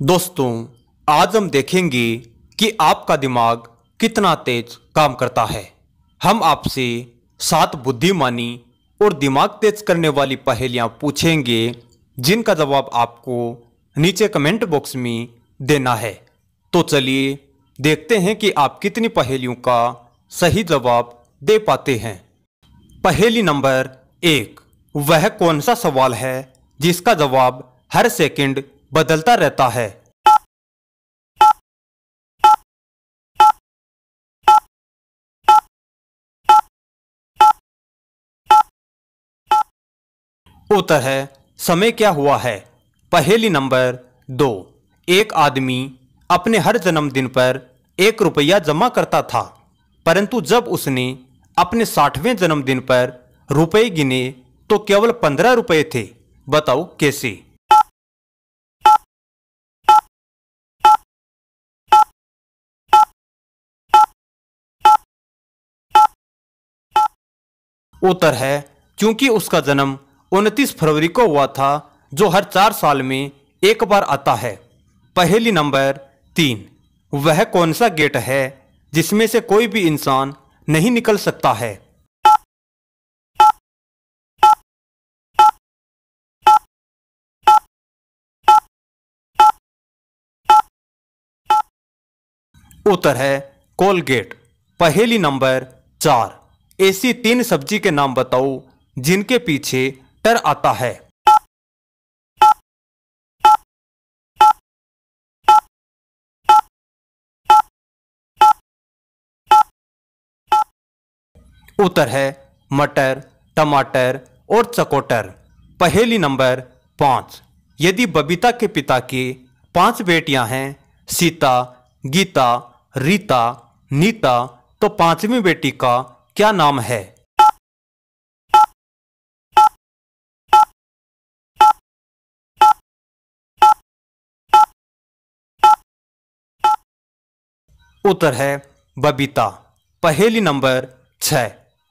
दोस्तों आज हम देखेंगे कि आपका दिमाग कितना तेज काम करता है हम आपसे सात बुद्धिमानी और दिमाग तेज करने वाली पहेलियां पूछेंगे जिनका जवाब आपको नीचे कमेंट बॉक्स में देना है तो चलिए देखते हैं कि आप कितनी पहेलियों का सही जवाब दे पाते हैं पहेली नंबर एक वह कौन सा सवाल है जिसका जवाब हर सेकंड बदलता रहता है उत्तर है समय क्या हुआ है पहेली नंबर दो एक आदमी अपने हर जन्मदिन पर एक रुपया जमा करता था परंतु जब उसने अपने साठवें जन्मदिन पर रुपए गिने तो केवल पंद्रह रुपए थे बताओ कैसे उत्तर है क्योंकि उसका जन्म 29 फरवरी को हुआ था जो हर चार साल में एक बार आता है पहली नंबर तीन वह कौन सा गेट है जिसमें से कोई भी इंसान नहीं निकल सकता है उत्तर है कोलगेट पहली नंबर चार ऐसी तीन सब्जी के नाम बताओ जिनके पीछे टर आता है उत्तर है मटर टमाटर और चकोटर पहेली नंबर पांच यदि बबीता के पिता की पांच बेटियां हैं सीता गीता रीता नीता तो पांचवी बेटी का क्या नाम है उत्तर है बबीता पहेली नंबर छ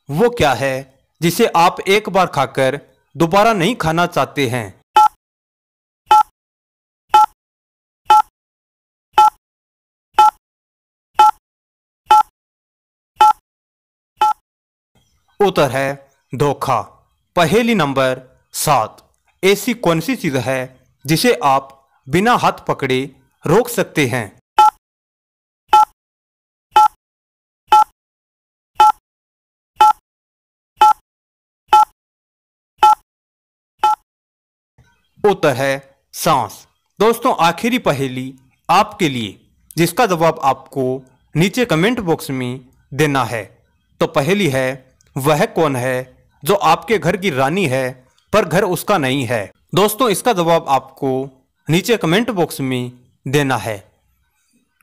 वो क्या है जिसे आप एक बार खाकर दोबारा नहीं खाना चाहते हैं उत्तर है धोखा पहेली नंबर सात ऐसी कौन सी चीज है जिसे आप बिना हाथ पकड़े रोक सकते हैं उत्तर है सांस दोस्तों आखिरी पहेली आपके लिए जिसका जवाब आपको नीचे कमेंट बॉक्स में देना है तो पहली है वह कौन है जो आपके घर की रानी है पर घर उसका नहीं है दोस्तों इसका जवाब आपको नीचे कमेंट बॉक्स में देना है